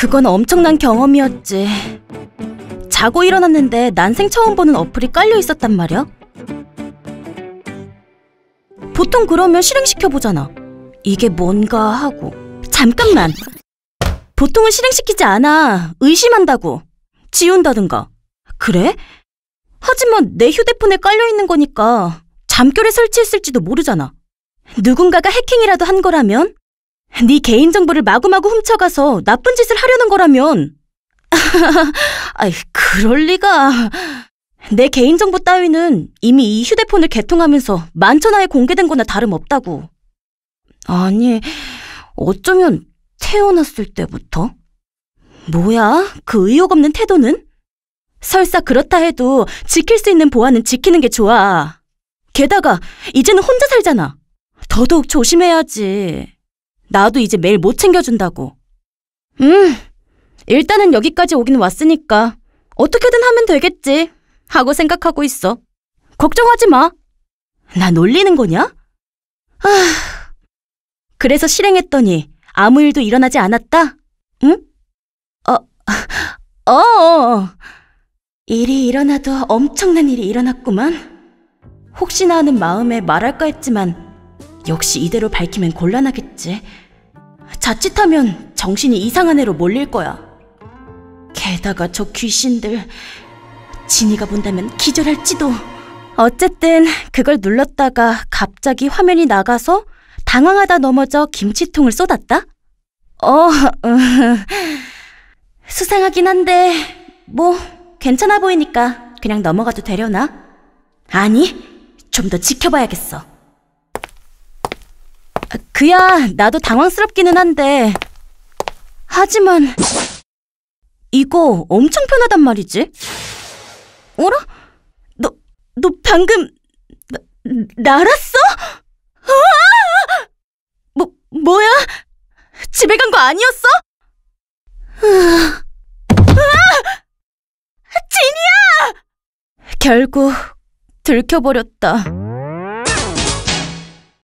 그건 엄청난 경험이었지. 자고 일어났는데 난생 처음 보는 어플이 깔려 있었단 말이야. 보통 그러면 실행시켜보잖아. 이게 뭔가 하고. 잠깐만! 보통은 실행시키지 않아. 의심한다고. 지운다든가. 그래? 하지만 내 휴대폰에 깔려있는 거니까 잠결에 설치했을지도 모르잖아. 누군가가 해킹이라도 한 거라면 네 개인정보를 마구마구 훔쳐가서 나쁜 짓을 하려는 거라면 아이, 그럴 리가. 내 개인정보 따위는 이미 이 휴대폰을 개통하면서 만천하에 공개된 거나 다름없다고. 아니, 어쩌면 태어났을 때부터? 뭐야, 그 의욕 없는 태도는? 설사 그렇다 해도 지킬 수 있는 보안은 지키는 게 좋아. 게다가 이제는 혼자 살잖아. 더더욱 조심해야지. 나도 이제 매일 못 챙겨준다고. 음, 일단은 여기까지 오긴 왔으니까 어떻게든 하면 되겠지 하고 생각하고 있어. 걱정하지 마. 나 놀리는 거냐? 아, 그래서 실행했더니 아무 일도 일어나지 않았다? 응? 어, 어, 어. 일이 일어나도 엄청난 일이 일어났구만. 혹시나 하는 마음에 말할까 했지만 역시 이대로 밝히면 곤란하겠지. 자칫하면 정신이 이상한 애로 몰릴 거야. 게다가 저 귀신들, 진이가 본다면 기절할지도. 어쨌든 그걸 눌렀다가 갑자기 화면이 나가서 당황하다 넘어져 김치통을 쏟았다? 어, 수상하긴 한데, 뭐, 괜찮아 보이니까 그냥 넘어가도 되려나? 아니, 좀 더 지켜봐야겠어. 그야 나도 당황스럽기는 한데 하지만 이거 엄청 편하단 말이지. 어라? 너, 너 방금 나, 날았어? 아! 뭐, 뭐야? 집에 간 거 아니었어? 으아, 아! 진이야! 결국 들켜버렸다.